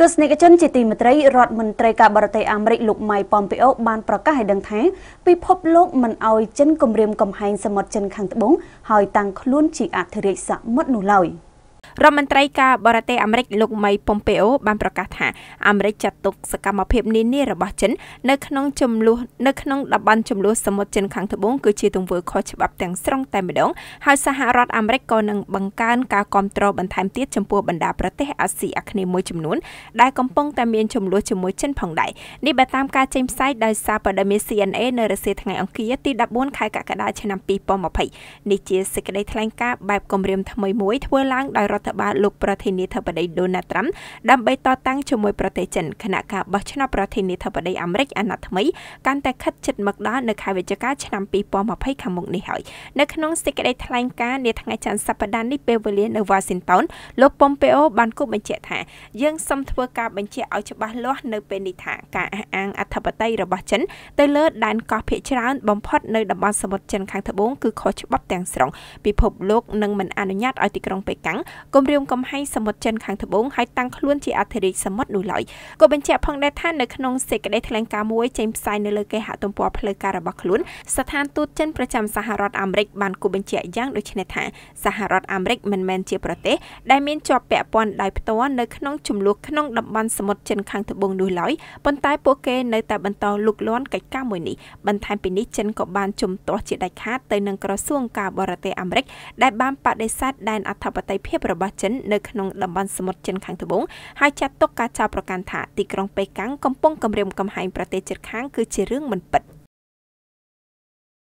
ទស្សនិកជនជាទីមេត្រីរដ្ឋមន្ត្រីការបរទេសអាមេរិកលោកម៉ៃប៉មពីអូបានប្រកាសឲ្យដឹងថាពិភពលោកមិនអោយចិនគំរាមកំហែងសមុទ្រចិនខាងត្បូងហើយតាំងខ្លួនជាអធិរាជសមុទ្រនោះឡើយ។រដ្ឋមន្ត្រីការបរទេសអាមេរិកលោកមៃពំពេអូបានប្រកាសថាអាមេរិកចាត់ទុកសកម្មភាពនានារបស់ចិននៅក្នុងចំនួននៅក្នុងតំបន់ចំនួនសមុទ្រចិនខាងត្បូងគឺជាទង្វើខុសច្បាប់ទាំងស្រុងតែម្ដងហើយសហរដ្ឋអាមេរិកក៏នឹងបង្កើនការគ្រប់គ្រងបន្ថែមទៀតចំពោះបណ្ដាប្រទេសអាស៊ីអាគ្នេយ៍មួយចំនួនដែលកំពុងតែមានចំនួនជាមួយចិនផងដែរនេះបើតាមការចេញផ្សាយដោយសារព័ត៌មាន CNA នៅរសៀលថ្ងៃអង្គារទី14ខែកក្កដាឆ្នាំ2020នេះជាសេចក្តីថ្លែងការណ៍បែបគម្រាមថ្មីមួយធ្វើឡើងដោយរដ្ឋរដ្ឋបាលលោកប្រធានាធិបតីដូណាល់ត្រាំដើម្បីតតាំងជាមួយប្រទេសចិនគណៈការបោះឆ្នោតប្រធានាធិបតីអាមេរិកអាណត្តិថ្មីកាន់តែខិតជិតមកដល់ នៅខែវិច្ឆិកាឆ្នាំ2020ខាងមុខនេះហើយនៅក្នុងសេចក្តីថ្លែងការណ៍នាថ្ងៃច័ន្ទសប្តាហ៍នេះពេលវេលានៅ Washington លោក Pompeo បានគូបញ្ជាក់ថាយើងសូមធ្វើការបញ្ជាក់ឲ្យច្បាស់លាស់នៅពេលនេះថាការអះអាងអធិបតេយ្យរបស់ចិនទៅលើដែនកោះភាគច្រើនបំផុតនៅតំបន់សមុទ្រចិនខាងត្បូងគឺខុសច្បាប់ទាំងស្រុងពិភពលោកនឹងមិនអនុញ្ញាតឲ្យទីក្រុងប៉េកាំងគម្រាមកំហែងសមុទ្រចិនខាងត្បូងឲ្យតាំងខ្លួនជាអធិរាជសមុទ្រនោះឡើយក៏បញ្ជាក់ផងដែរថានៅក្នុងសេចក្តីថ្លែងការណ៍មួយចេញផ្សាយនៅលើគេហទំព័រផ្លូវការរបស់ខ្លួនស្ថានទូតចិនប្រចាំសហរដ្ឋអាមេរិកបានគូបញ្ជាក់យ៉ាងដូចនេះថាសហរដ្ឋអាមេរិកមិនមែនជាប្រទេសដែលមានជាប់ពាក់ព័ន្ធដោយផ្ទាល់នៅក្នុងចំនួនក្នុងតំបន់សមុទ្រចិនខាងត្បូងនោះឡើយប៉ុន្តែពួកគេនៅតែបន្តលុកលាន់កិច្ចការមួយនេះបន្ថែមពីនេះចិនក៏បានជំទាស់ជាដាច់ខាតទៅនឹងក្រសួងការបរទេសអាមេរិកដែលបានបដិសេធដែនអធិបតេយ្យភាពរបស់ចិននៅក្នុងតំបន់សមុទ្រចិនខាងត្បូងហើយចាត់ទុកការចោទប្រកាន់ថាទីក្រុងប៉េកាំងកំពុងគម្រាមកំហែងប្រទេសជិតខាងគឺជារឿងមិនពិត។